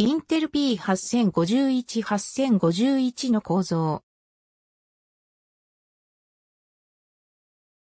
インテル P8051-8051 の構造。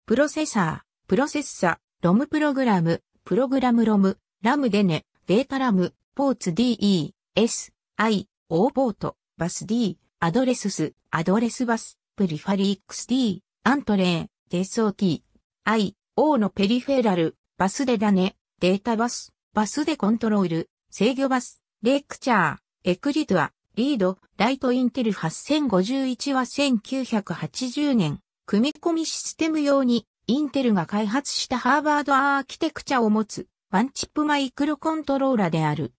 プロセサー、プロセッサ、ロムプログラム、プログラムロム、ラムデネ、データラム、ポーツ DE、S、I、O ポート、バス D、アドレスス、アドレスバス、プリファリックス D、アントレーン、デソー T、I、O のペリフェラル、バスデダネ、データバス、バスでコントロール、制御バス、レクチャー、エクリドア、リード、ライトインテル8051は1980年、組み込みシステム用に、インテルが開発したハーバードアーキテクチャを持つ、ワンチップマイクロコントローラである。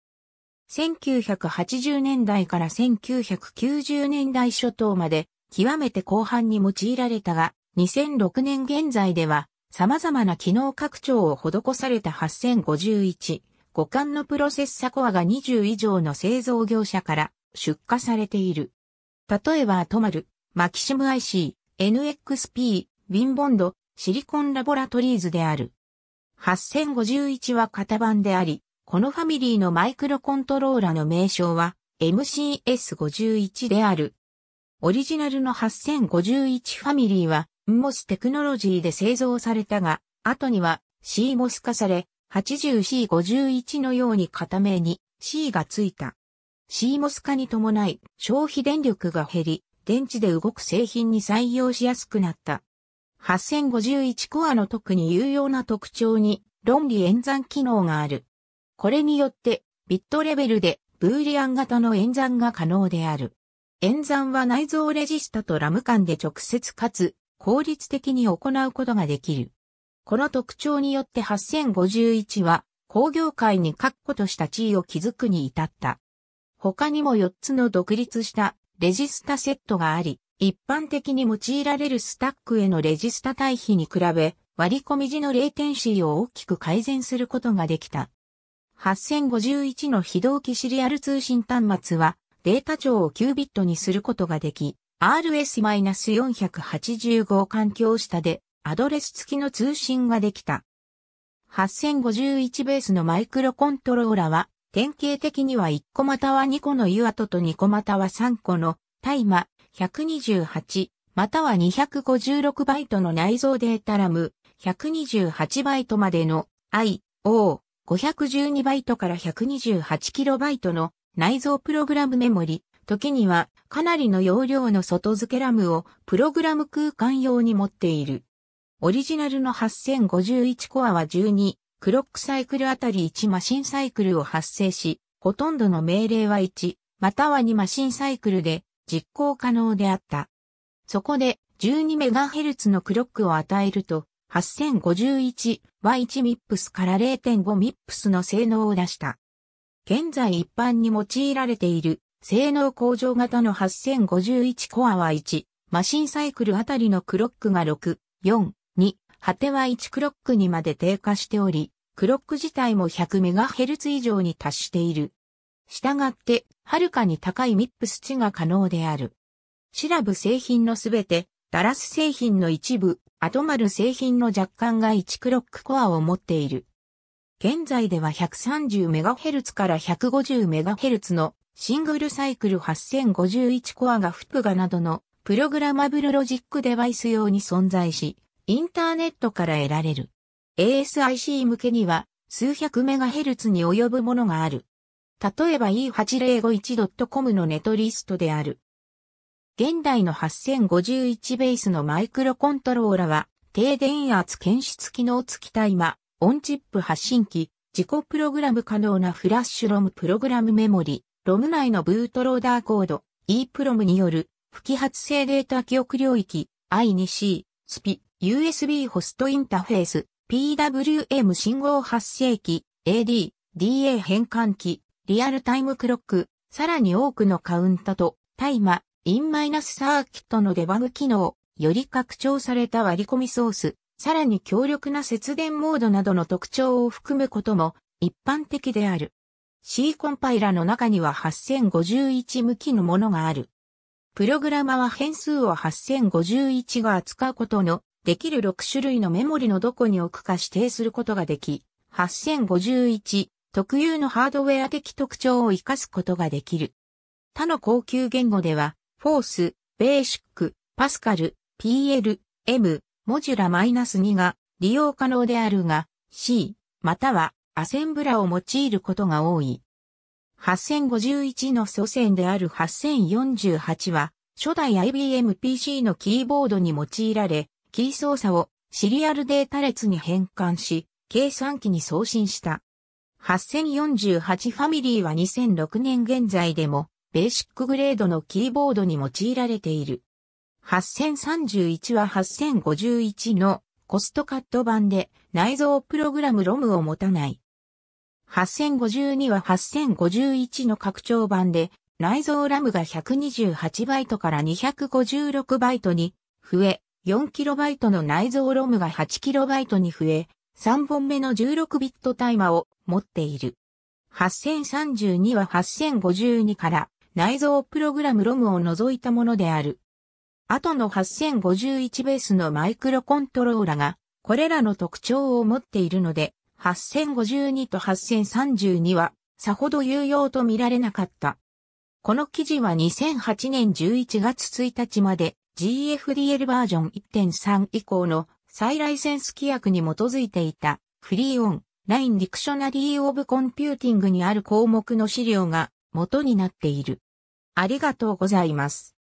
1980年代から1990年代初頭まで、極めて後半に用いられたが、2006年現在では、様々な機能拡張を施された8051、五感のプロセッサコアが20以上の製造業者から出荷されている。例えばアトマル、マキシム IC、NXP、ウィンボンド、シリコンラボラトリーズである。8051は型番であり、このファミリーのマイクロコントローラの名称は MCS51 である。オリジナルの8051ファミリーは MOS テクノロジーで製造されたが、後には CMOS 化され、80C51 のように固めに C がついた。CMOS 化に伴い消費電力が減り、電池で動く製品に採用しやすくなった。8051コアの特に有用な特徴に論理演算機能がある。これによってビットレベルでブーリアン型の演算が可能である。演算は内蔵レジスタとラム間で直接かつ効率的に行うことができる。この特徴によって8051は工業界に確固とした地位を築くに至った。他にも4つの独立したレジスタセットがあり、一般的に用いられるスタックへのレジスタ対比に比べ、割り込み時のレテンシーを大きく改善することができた。8051の非同期シリアル通信端末は、データ帳を9ビットにすることができ、RS-485 環境下でアドレス付きの通信ができた。8051ベースのマイクロコントローラは、典型的には1個または2個のユアトと2個または3個のタイマ128または256バイトの内蔵データラム128バイトまでの IO512 バイトから128キロバイトの内蔵プログラムメモリ、時にはかなりの容量の外付けラムをプログラム空間用に持っている。オリジナルの8051コアは12、クロックサイクルあたり1マシンサイクルを発生し、ほとんどの命令は1、または2マシンサイクルで実行可能であった。そこで 12MHz のクロックを与えると、8051は 1MIPS から 0.5MIPS の性能を出した。現在一般に用いられている性能向上型の8051コアは1、マシンサイクルあたりのクロックが6、4、果ては1クロックにまで低下しており、クロック自体も 100MHz 以上に達している。したがって、はるかに高いミップス値が可能である。シラブ製品のすべて、ダラス製品の一部、アトマル製品の若干が1クロックコアを持っている。現在では 130MHz から 150MHz のシングルサイクル8051コアがフプなどのプログラマブルロジックデバイス用に存在し、インターネットから得られる。ASIC 向けには数百メガヘルツに及ぶものがある。例えば E8051.com のネトリストである。現代の8051ベースのマイクロコントローラは低電圧検出機能付きタイマ、オンチップ発信機、自己プログラム可能なフラッシュロムプログラムメモリ、ロム内のブートローダーコード、EPROM による不揮発性データ記憶領域、I2C、SPI、USB ホストインターフェース、PWM 信号発生器、AD、DA 変換器、リアルタイムクロック、さらに多くのカウンタと、タイマ、インマイナスサーキットのデバグ機能、より拡張された割り込みソース、さらに強力な節電モードなどの特徴を含むことも一般的である。C コンパイラの中には8051向きのものがある。プログラマは変数を8051が扱うことのできる6種類のメモリのどこに置くか指定することができ、8051特有のハードウェア的特徴を活かすことができる。他の高級言語では、フォース、ベーシック、パスカル、PL、M、モジュラ -2 が利用可能であるが、C、またはアセンブラを用いることが多い。8051の祖先である8048は、初代 IBM PC のキーボードに用いられ、キー操作をシリアルデータ列に変換し、計算機に送信した。8048ファミリーは2006年現在でも、ベーシックグレードのキーボードに用いられている。8031は8051のコストカット版で内蔵プログラムロムを持たない。8052は8051の拡張版で内蔵ラムが1 2 8イトから2 5 6イトに増え、4KB の内蔵ロムが 8KB に増え、3本目の 16bit タイマーを持っている。8032は8052から内蔵プログラムロムを除いたものである。後の8051ベースのマイクロコントローラがこれらの特徴を持っているので、8052と8032はさほど有用と見られなかった。この記事は2008年11月1日まで GFDL バージョン1.3以降の再ライセンス規約に基づいていたフリーオンラインディクショナリーオブコンピューティングにある項目の資料が元になっている。ありがとうございます。